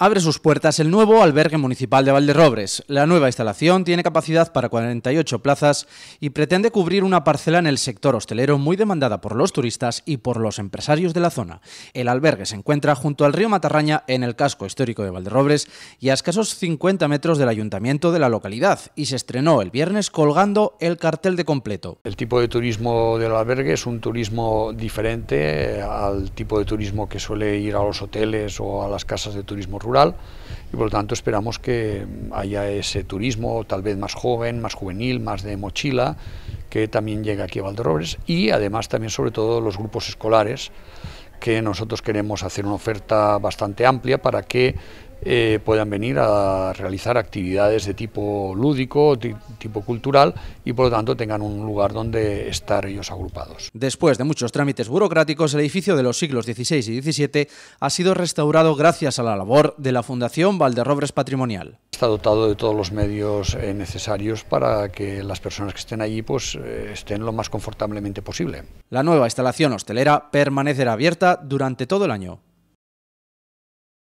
Abre sus puertas el nuevo albergue municipal de Valderrobres. La nueva instalación tiene capacidad para 48 plazas y pretende cubrir una parcela en el sector hostelero muy demandada por los turistas y por los empresarios de la zona. El albergue se encuentra junto al río Matarraña en el casco histórico de Valderrobres y a escasos 50 metros del ayuntamiento de la localidad y se estrenó el viernes colgando el cartel de completo. El tipo de turismo del albergue es un turismo diferente al tipo de turismo que suele ir a los hoteles o a las casas de turismo rural y por lo tanto esperamos que haya ese turismo tal vez más joven, más juvenil, más de mochila, que también llegue aquí a Valdorobres... y además también sobre todo los grupos escolares que nosotros queremos hacer una oferta bastante amplia para que eh, puedan venir a realizar actividades de tipo lúdico, tipo cultural y por lo tanto tengan un lugar donde estar ellos agrupados. Después de muchos trámites burocráticos, el edificio de los siglos XVI y XVII ha sido restaurado gracias a la labor de la Fundación Valderrobres Patrimonial. Está dotado de todos los medios eh, necesarios para que las personas que estén allí pues, eh, estén lo más confortablemente posible. La nueva instalación hostelera permanecerá abierta durante todo el año.